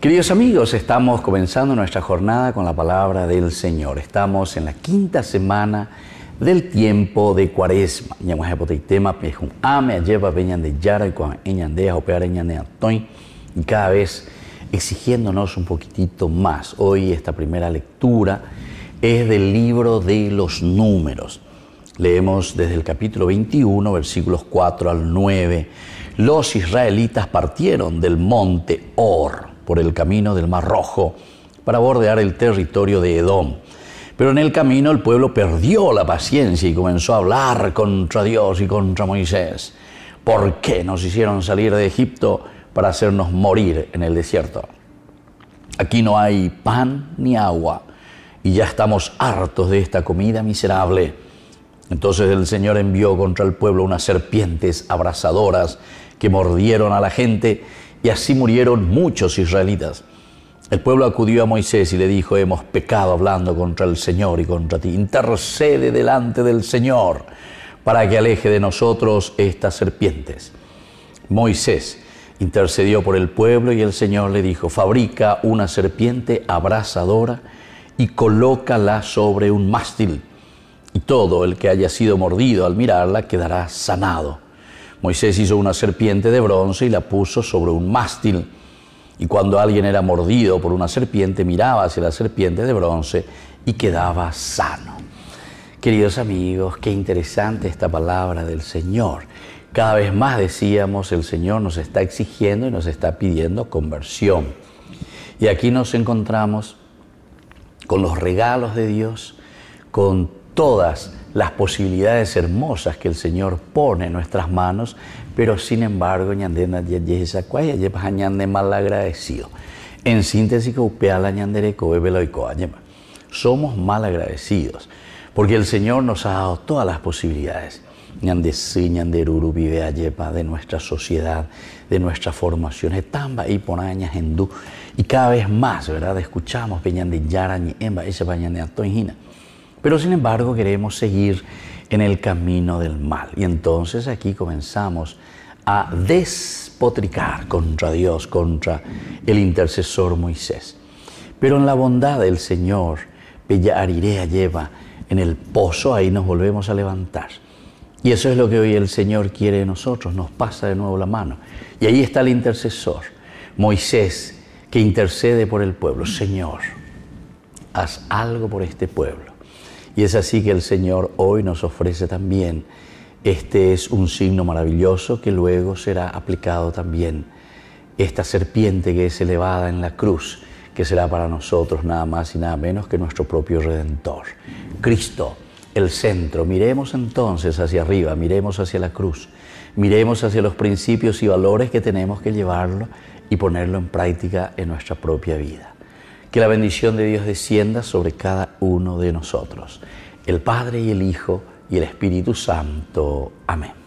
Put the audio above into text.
Queridos amigos, estamos comenzando nuestra jornada con la palabra del Señor. Estamos en la quinta semana del tiempo de cuaresma. y cada vez exigiéndonos un poquitito más. Hoy esta primera lectura es del libro de los números. Leemos desde el capítulo 21, versículos 4 al 9. Los israelitas partieron del monte Or por el camino del Mar Rojo para bordear el territorio de Edom. Pero en el camino el pueblo perdió la paciencia y comenzó a hablar contra Dios y contra Moisés. ¿Por qué nos hicieron salir de Egipto para hacernos morir en el desierto? Aquí no hay pan ni agua y ya estamos hartos de esta comida miserable. Entonces el Señor envió contra el pueblo unas serpientes abrasadoras que mordieron a la gente y así murieron muchos israelitas. El pueblo acudió a Moisés y le dijo, hemos pecado hablando contra el Señor y contra ti. Intercede delante del Señor para que aleje de nosotros estas serpientes. Moisés intercedió por el pueblo y el Señor le dijo, fabrica una serpiente abrazadora y colócala sobre un mástil, y todo el que haya sido mordido al mirarla quedará sanado. Moisés hizo una serpiente de bronce y la puso sobre un mástil. Y cuando alguien era mordido por una serpiente, miraba hacia la serpiente de bronce y quedaba sano. Queridos amigos, qué interesante esta palabra del Señor. Cada vez más decíamos, el Señor nos está exigiendo y nos está pidiendo conversión. Y aquí nos encontramos con los regalos de Dios, con todas las posibilidades hermosas que el Señor pone en nuestras manos, pero sin embargo, ñandena yeyesacuaya, yepas añande mal agradecido. En síntesis, caupeala ñandereco, bebeloicoa, Somos mal agradecidos, porque el Señor nos ha dado todas las posibilidades. ñandesi, ñanderuru, vive yepa de nuestra sociedad, de nuestra formación tamba y ponaña, hindú. Y cada vez más, ¿verdad? Escuchamos, peñandeyara, ñemba, ese pañaneato, injina. Pero sin embargo queremos seguir en el camino del mal. Y entonces aquí comenzamos a despotricar contra Dios, contra el intercesor Moisés. Pero en la bondad del Señor, Arirea lleva en el pozo, ahí nos volvemos a levantar. Y eso es lo que hoy el Señor quiere de nosotros, nos pasa de nuevo la mano. Y ahí está el intercesor, Moisés, que intercede por el pueblo. Señor, haz algo por este pueblo y es así que el Señor hoy nos ofrece también. Este es un signo maravilloso que luego será aplicado también. Esta serpiente que es elevada en la cruz, que será para nosotros nada más y nada menos que nuestro propio Redentor. Cristo, el centro. Miremos entonces hacia arriba, miremos hacia la cruz, miremos hacia los principios y valores que tenemos que llevarlo y ponerlo en práctica en nuestra propia vida. Que la bendición de Dios descienda sobre cada uno de nosotros. El Padre y el Hijo y el Espíritu Santo. Amén.